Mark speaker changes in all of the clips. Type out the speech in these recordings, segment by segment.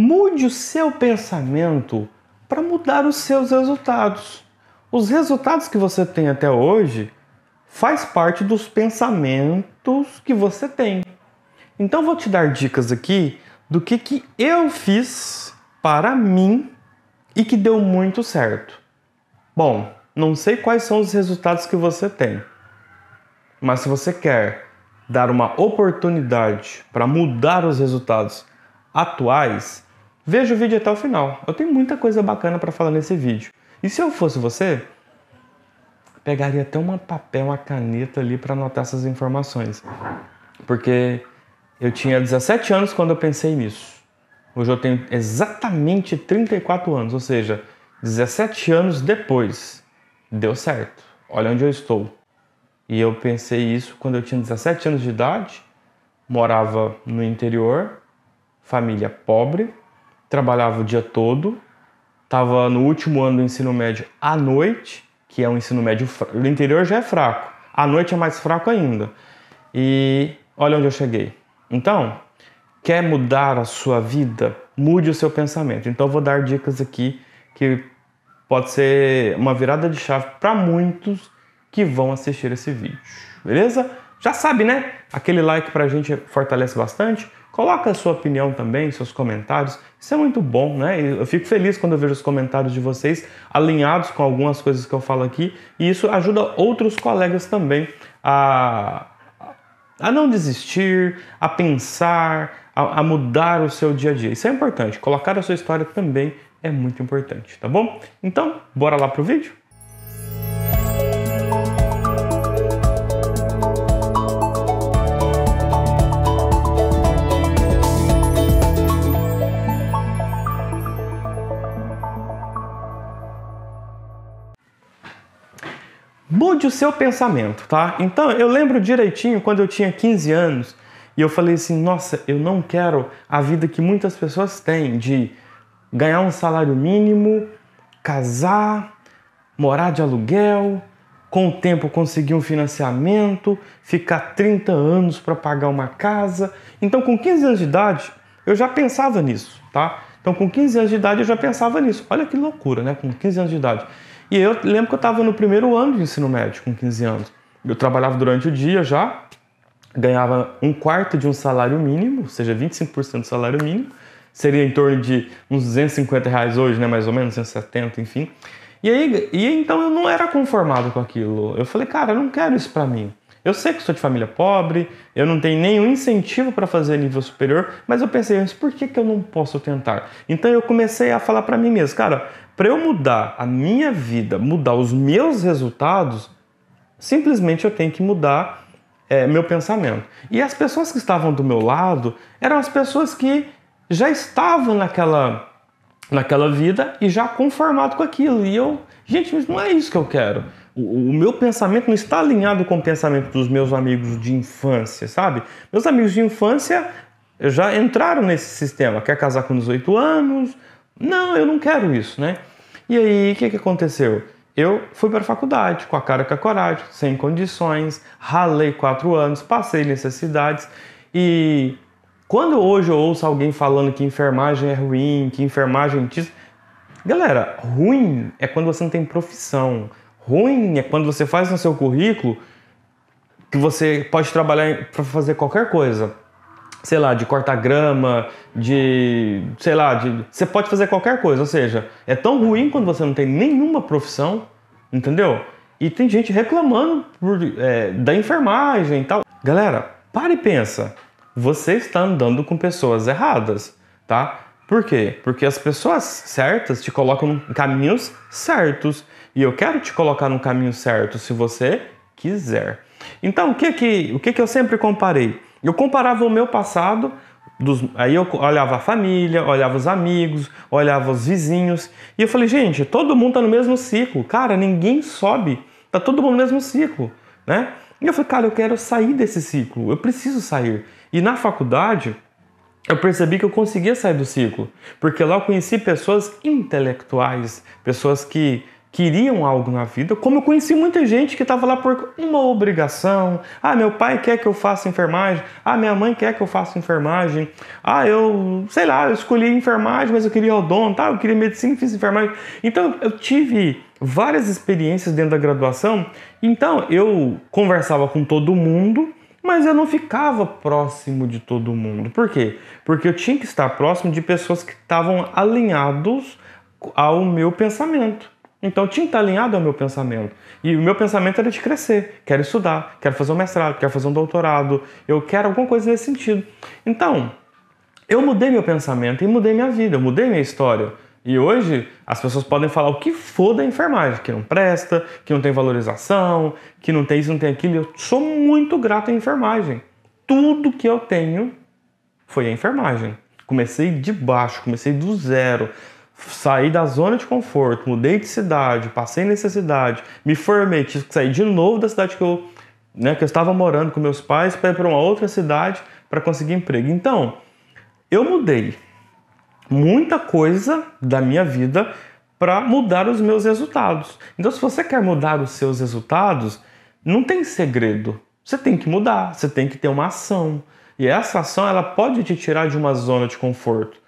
Speaker 1: Mude o seu pensamento para mudar os seus resultados. Os resultados que você tem até hoje faz parte dos pensamentos que você tem. Então vou te dar dicas aqui do que, que eu fiz para mim e que deu muito certo. Bom, não sei quais são os resultados que você tem, mas se você quer dar uma oportunidade para mudar os resultados atuais, Veja o vídeo até o final. Eu tenho muita coisa bacana para falar nesse vídeo. E se eu fosse você, pegaria até um papel, uma caneta ali para anotar essas informações. Porque eu tinha 17 anos quando eu pensei nisso. Hoje eu tenho exatamente 34 anos, ou seja, 17 anos depois. Deu certo. Olha onde eu estou. E eu pensei isso quando eu tinha 17 anos de idade, morava no interior, família pobre, trabalhava o dia todo, estava no último ano do ensino médio à noite, que é um ensino médio fraco. O interior já é fraco, à noite é mais fraco ainda. E olha onde eu cheguei. Então, quer mudar a sua vida? Mude o seu pensamento. Então, eu vou dar dicas aqui que pode ser uma virada de chave para muitos que vão assistir esse vídeo. Beleza? Já sabe, né? Aquele like pra gente fortalece bastante. Coloca a sua opinião também, seus comentários. Isso é muito bom, né? Eu fico feliz quando eu vejo os comentários de vocês alinhados com algumas coisas que eu falo aqui, e isso ajuda outros colegas também a a não desistir, a pensar, a, a, mudar o seu dia a dia. Isso é importante. Colocar a sua história também é muito importante, tá bom? Então, bora lá pro vídeo? Mude o seu pensamento, tá? Então, eu lembro direitinho quando eu tinha 15 anos e eu falei assim: nossa, eu não quero a vida que muitas pessoas têm de ganhar um salário mínimo, casar, morar de aluguel, com o tempo conseguir um financiamento, ficar 30 anos para pagar uma casa. Então, com 15 anos de idade, eu já pensava nisso, tá? Então, com 15 anos de idade, eu já pensava nisso. Olha que loucura, né? Com 15 anos de idade. E eu lembro que eu estava no primeiro ano de ensino médio, com 15 anos. Eu trabalhava durante o dia já, ganhava um quarto de um salário mínimo, ou seja, 25% do salário mínimo. Seria em torno de uns 250 reais hoje, né? Mais ou menos, 170, enfim. E aí, e então eu não era conformado com aquilo. Eu falei, cara, eu não quero isso para mim. Eu sei que sou de família pobre, eu não tenho nenhum incentivo para fazer nível superior, mas eu pensei, mas por que, que eu não posso tentar? Então eu comecei a falar para mim mesmo, cara, para eu mudar a minha vida, mudar os meus resultados, simplesmente eu tenho que mudar é, meu pensamento. E as pessoas que estavam do meu lado eram as pessoas que já estavam naquela, naquela vida e já conformado com aquilo. E eu, gente, mas não é isso que eu quero. O, o meu pensamento não está alinhado com o pensamento dos meus amigos de infância, sabe? Meus amigos de infância já entraram nesse sistema. Quer casar com 18 anos, não, eu não quero isso, né? E aí, o que, que aconteceu? Eu fui para a faculdade com a cara com a coragem, sem condições, ralei quatro anos, passei necessidades e quando hoje eu ouço alguém falando que enfermagem é ruim, que enfermagem diz, é galera, ruim é quando você não tem profissão. Ruim é quando você faz no seu currículo que você pode trabalhar para fazer qualquer coisa sei lá, de cortar grama, de, sei lá, de, você pode fazer qualquer coisa, ou seja, é tão ruim quando você não tem nenhuma profissão, entendeu? E tem gente reclamando por, é, da enfermagem e tal. Galera, para e pensa, você está andando com pessoas erradas, tá? Por quê? Porque as pessoas certas te colocam em caminhos certos. E eu quero te colocar no caminho certo se você quiser. Então, o que que, o que, que eu sempre comparei? Eu comparava o meu passado, dos, aí eu olhava a família, olhava os amigos, olhava os vizinhos, e eu falei, gente, todo mundo está no mesmo ciclo, cara, ninguém sobe, tá todo mundo no mesmo ciclo, né? E eu falei, cara, eu quero sair desse ciclo, eu preciso sair. E na faculdade, eu percebi que eu conseguia sair do ciclo, porque lá eu conheci pessoas intelectuais, pessoas que queriam algo na vida, como eu conheci muita gente que estava lá por uma obrigação. Ah, meu pai quer que eu faça enfermagem. Ah, minha mãe quer que eu faça enfermagem. Ah, eu, sei lá, eu escolhi enfermagem, mas eu queria odonto, tá? eu queria medicina e fiz enfermagem. Então, eu tive várias experiências dentro da graduação. Então, eu conversava com todo mundo, mas eu não ficava próximo de todo mundo. Por quê? Porque eu tinha que estar próximo de pessoas que estavam alinhados ao meu pensamento. Então tinha que estar alinhado ao meu pensamento. E o meu pensamento era de crescer, quero estudar, quero fazer um mestrado, quero fazer um doutorado, eu quero alguma coisa nesse sentido. Então, eu mudei meu pensamento e mudei minha vida, eu mudei minha história. E hoje as pessoas podem falar o que for da enfermagem, que não presta, que não tem valorização, que não tem isso, não tem aquilo. Eu sou muito grato à enfermagem. Tudo que eu tenho foi a enfermagem. Comecei de baixo, comecei do zero saí da zona de conforto, mudei de cidade, passei necessidade, me formei, tive que sair de novo da cidade que eu, né, que eu estava morando com meus pais para ir para uma outra cidade para conseguir emprego. Então, eu mudei muita coisa da minha vida para mudar os meus resultados. Então, se você quer mudar os seus resultados, não tem segredo. Você tem que mudar, você tem que ter uma ação. E essa ação ela pode te tirar de uma zona de conforto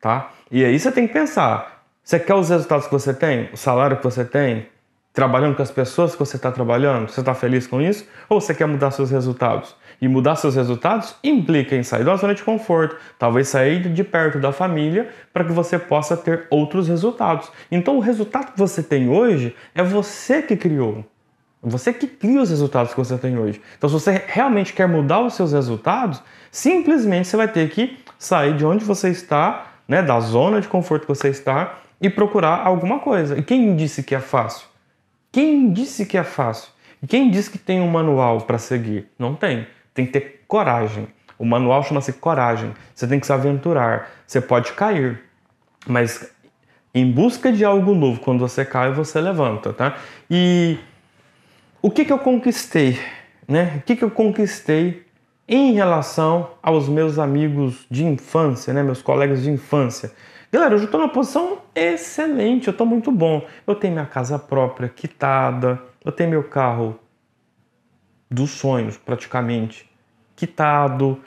Speaker 1: tá? E aí você tem que pensar, você quer os resultados que você tem, o salário que você tem, trabalhando com as pessoas que você está trabalhando, você está feliz com isso? Ou você quer mudar seus resultados? E mudar seus resultados implica em sair da zona de conforto, talvez sair de perto da família para que você possa ter outros resultados. Então o resultado que você tem hoje é você que criou. Você que cria os resultados que você tem hoje. Então, se você realmente quer mudar os seus resultados, simplesmente você vai ter que sair de onde você está né, da zona de conforto que você está e procurar alguma coisa. E quem disse que é fácil? Quem disse que é fácil? E quem disse que tem um manual para seguir? Não tem. Tem que ter coragem. O manual chama-se coragem. Você tem que se aventurar. Você pode cair, mas em busca de algo novo, quando você cai, você levanta, tá? E o que, que eu conquistei, né? O que, que eu conquistei em relação aos meus amigos de infância, né, meus colegas de infância. Galera, eu estou numa posição excelente, eu estou muito bom. Eu tenho minha casa própria, quitada, eu tenho meu carro dos sonhos, praticamente, quitado,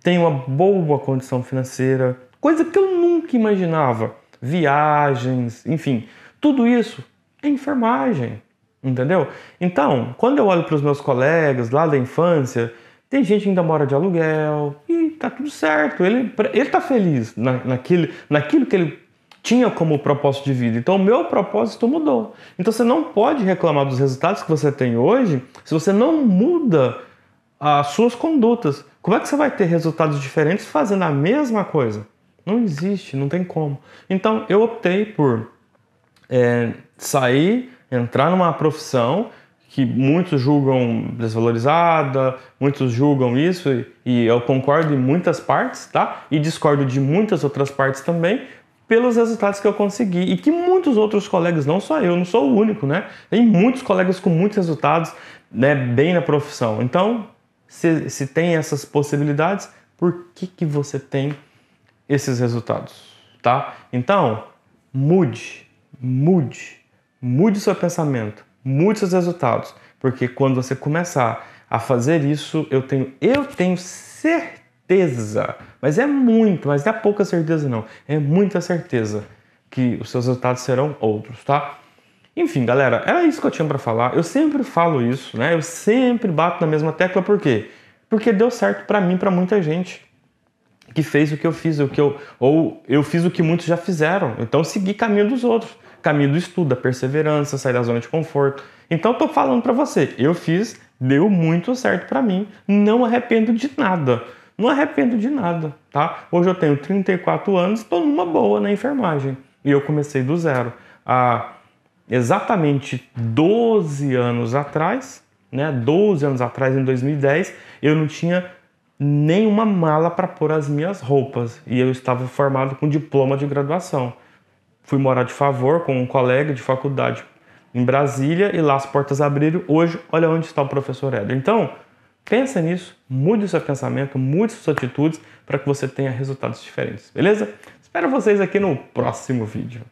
Speaker 1: tenho uma boa condição financeira, coisa que eu nunca imaginava. Viagens, enfim, tudo isso é enfermagem, entendeu? Então, quando eu olho para os meus colegas lá da infância, tem gente que ainda mora de aluguel e tá tudo certo. Ele, ele tá feliz na, naquele, naquilo que ele tinha como propósito de vida. Então, o meu propósito mudou. Então, você não pode reclamar dos resultados que você tem hoje se você não muda as suas condutas. Como é que você vai ter resultados diferentes fazendo a mesma coisa? Não existe, não tem como. Então, eu optei por é, sair, entrar numa profissão que muitos julgam desvalorizada, muitos julgam isso, e eu concordo em muitas partes, tá? E discordo de muitas outras partes também, pelos resultados que eu consegui e que muitos outros colegas, não só eu, não sou o único, né? Tem muitos colegas com muitos resultados, né, bem na profissão. Então, se, se tem essas possibilidades, por que, que você tem esses resultados, tá? Então, mude, mude, mude seu pensamento muitos resultados, porque quando você começar a fazer isso, eu tenho, eu tenho certeza, mas é muito, mas não é pouca certeza não, é muita certeza que os seus resultados serão outros, tá? Enfim, galera, era isso que eu tinha para falar. Eu sempre falo isso, né? Eu sempre bato na mesma tecla, por quê? Porque deu certo para mim, para muita gente que fez o que eu fiz, o que eu ou eu fiz o que muitos já fizeram. Então segui caminho dos outros caminho do estudo, da perseverança, sair da zona de conforto. Então estou falando para você, eu fiz, deu muito certo para mim, não arrependo de nada. Não arrependo de nada, tá? Hoje eu tenho 34 anos, estou numa boa na enfermagem. E eu comecei do zero. Há exatamente 12 anos atrás, né? 12 anos atrás, em 2010, eu não tinha nenhuma mala para pôr as minhas roupas e eu estava formado com diploma de graduação. Fui morar de favor com um colega de faculdade em Brasília e lá as portas abriram. Hoje, olha onde está o professor Éder. Então, pensa nisso, mude o seu pensamento, mude suas atitudes para que você tenha resultados diferentes, beleza? Espero vocês aqui no próximo vídeo.